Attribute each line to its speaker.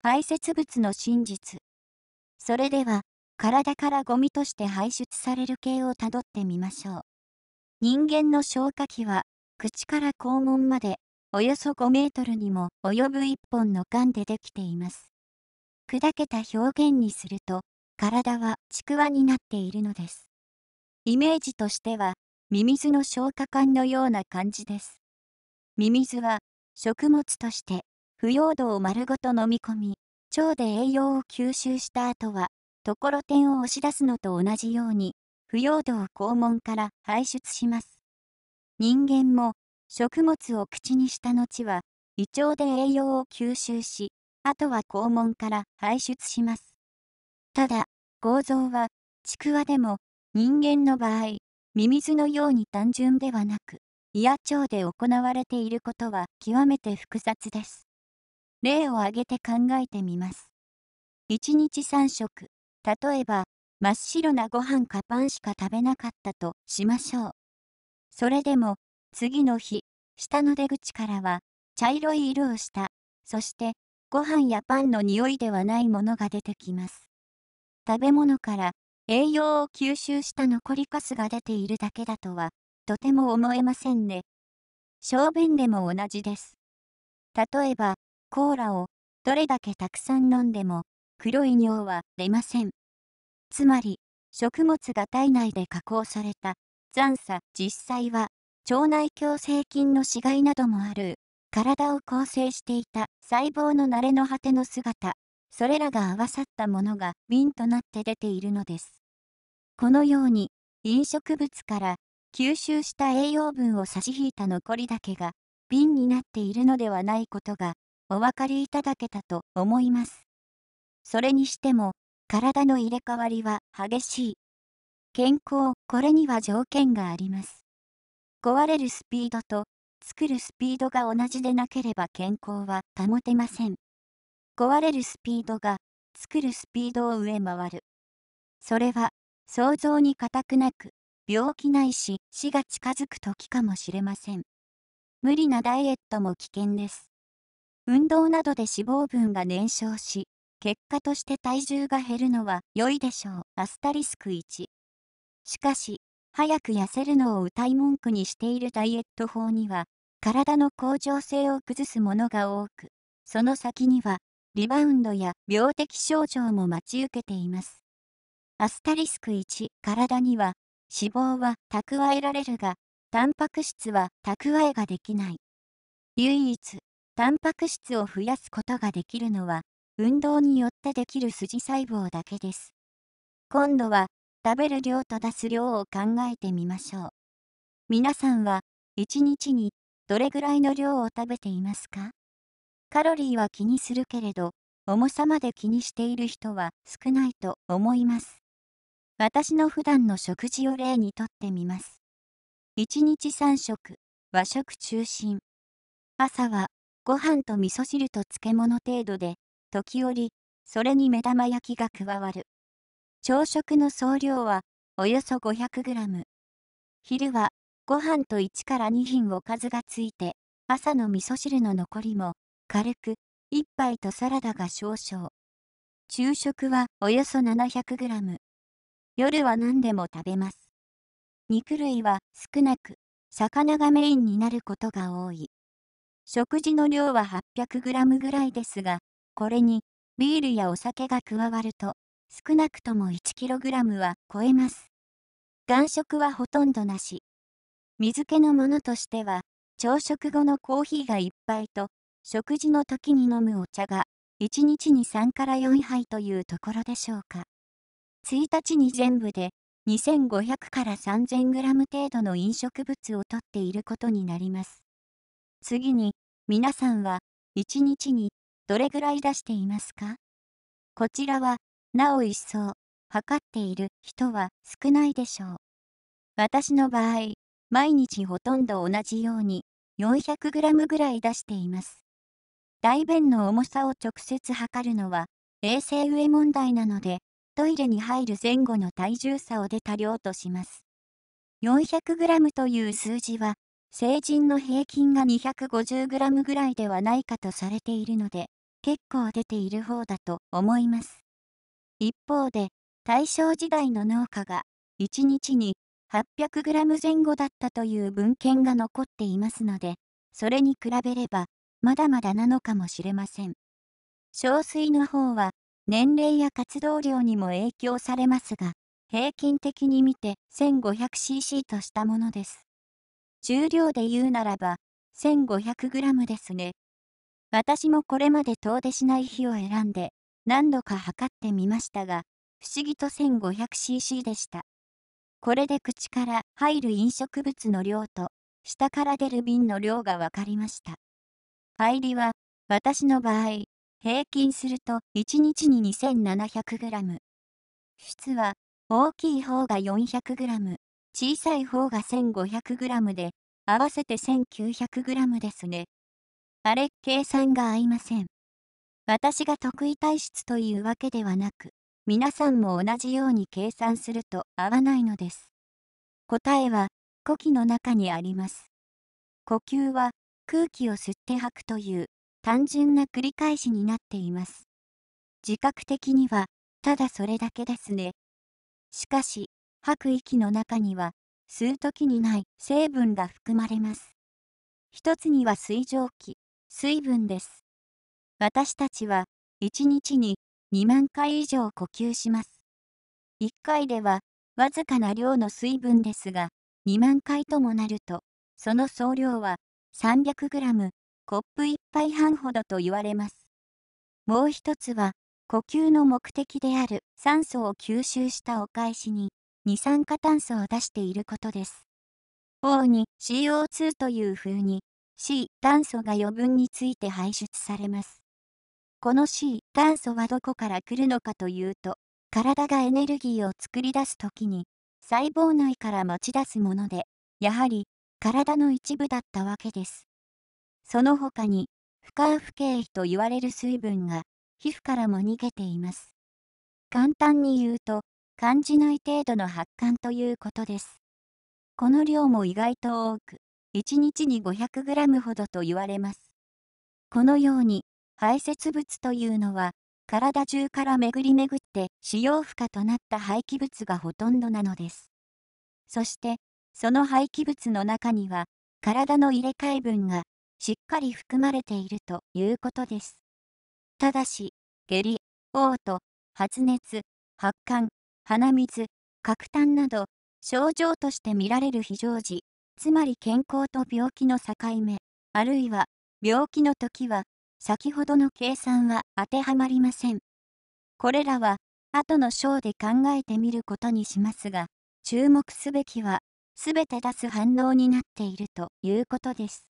Speaker 1: 排泄物の真実。それでは、体からゴミとして排出される系をたどってみましょう。人間の消化器は、口から肛門まで、およそ5メートルにも及ぶ1本の管でできています。砕けた表現にすると、体はちくわになっているのです。イメージとしては、ミミズの消化管のような感じです。ミミズは、食物として腐葉土を丸ごと飲み込み、腸で栄養を吸収した後は、ところてんを押し出すのと同じように、腐葉土を肛門から排出します。人間も、食物を口にした後は、胃腸で栄養を吸収し、あとは肛門から排出します。ただ、構造は、ちくわでも、人間の場合、ミミズのように単純ではなく、胃や腸で行われていることは極めて複雑です。例を挙げて考えてみます。1日3食、例えば、真っ白なご飯かパンしか食べなかったとしましょう。それでも、次の日、下の出口からは、茶色い色をした、そして、ご飯やパンの匂いではないものが出てきます。食べ物から栄養を吸収した残りカスが出ているだけだとは、とても思えませんね。小便でも同じです。例えば、コーラをどれだけたくさん飲んでも黒い尿は出ません。つまり食物が体内で加工された残差実際は腸内強制菌の死骸などもある体を構成していた細胞の慣れの果ての姿それらが合わさったものが瓶となって出ているのですこのように飲食物から吸収した栄養分を差し引いた残りだけが瓶になっているのではないことがお分かりいただけたと思います。それにしても、体の入れ替わりは激しい。健康、これには条件があります。壊れるスピードと作るスピードが同じでなければ健康は保てません。壊れるスピードが作るスピードを上回る。それは想像に難くなく、病気ないし死が近づく時かもしれません。無理なダイエットも危険です。運動などで脂肪分が燃焼し、結果として体重が減るのは良いでしょう。アスタリスク1。しかし、早く痩せるのを謳い文句にしているダイエット法には、体の恒常性を崩すものが多く、その先には、リバウンドや病的症状も待ち受けています。アスタリスク1、体には、脂肪は蓄えられるが、タンパク質は蓄えができない。唯一、タンパク質を増やすことができるのは、運動によってできる筋細胞だけです。今度は、食べる量と出す量を考えてみましょう。皆さんは、1日にどれぐらいの量を食べていますかカロリーは気にするけれど、重さまで気にしている人は少ないと思います。私の普段の食事を例にとってみます。1日3食、和食中心。朝はご飯と味噌汁と漬物程度で、時折、それに目玉焼きが加わる。朝食の総量は、およそ 500g。昼は、ご飯と1から2品おかずがついて、朝の味噌汁の残りも、軽く、1杯とサラダが少々。昼食はおよそ 700g。夜は何でも食べます。肉類は少なく、魚がメインになることが多い。食事の量は 800g ぐらいですが、これにビールやお酒が加わると、少なくとも 1kg は超えます。眼食はほとんどなし。水気のものとしては、朝食後のコーヒーが1杯と、食事の時に飲むお茶が、1日に3から4杯というところでしょうか。1日に全部で、2500から 3000g 程度の飲食物をとっていることになります。次に、皆さんは、一日に、どれぐらい出していますかこちらは、なお一層、測っている人は少ないでしょう。私の場合、毎日ほとんど同じように、400g ぐらい出しています。大便の重さを直接測るのは、衛生上問題なので、トイレに入る前後の体重差を出た量とします。400g という数字は、成人の平均が 250g ぐらいではないかとされているので、結構出ている方だと思います。一方で、大正時代の農家が1日に 800g 前後だったという文献が残っていますので、それに比べれば、まだまだなのかもしれません。小水の方は、年齢や活動量にも影響されますが、平均的に見て 1500cc としたものです。重量で言うならば、1500g ですね。私もこれまで遠出しない日を選んで、何度か測ってみましたが、不思議と 1500cc でした。これで口から入る飲食物の量と、下から出る瓶の量が分かりました。入りは、私の場合、平均すると1日に 2700g。質は、大きい方が 400g。小さい方が 1500g で、合わせて 1900g ですね。あれ、計算が合いません。私が得意体質というわけではなく、皆さんも同じように計算すると合わないのです。答えは、呼気の中にあります。呼吸は、空気を吸って吐くという、単純な繰り返しになっています。自覚的には、ただそれだけですね。しかし、吐く息の中には、吸う時にない成分が含まれます。一つには水蒸気、水分です。私たちは、一日に2万回以上呼吸します。1回では、わずかな量の水分ですが、2万回ともなると、その総量は 300g、コップ1杯半ほどと言われます。もう一つは、呼吸の目的である酸素を吸収したお返しに、二酸化炭素を出していることです。O に CO2 という風に C 炭素が余分について排出されます。この C 炭素はどこから来るのかというと、体がエネルギーを作り出すときに、細胞内から持ち出すもので、やはり体の一部だったわけです。その他に、不感不経費と言われる水分が皮膚からも逃げています。簡単に言うと、感じない程度の発汗ということです。この量も意外と多く、1日に 500g ほどと言われます。このように、排泄物というのは、体中から巡り巡って使用不可となった廃棄物がほとんどなのです。そして、その廃棄物の中には、体の入れ替え分がしっかり含まれているということです。ただし、下痢、嘔吐、発熱、発汗、鼻水、角痰など、症状として見られる非常時、つまり健康と病気の境目、あるいは病気の時は、先ほどの計算は当てはまりません。これらは、後の章で考えてみることにしますが、注目すべきは、すべて出す反応になっているということです。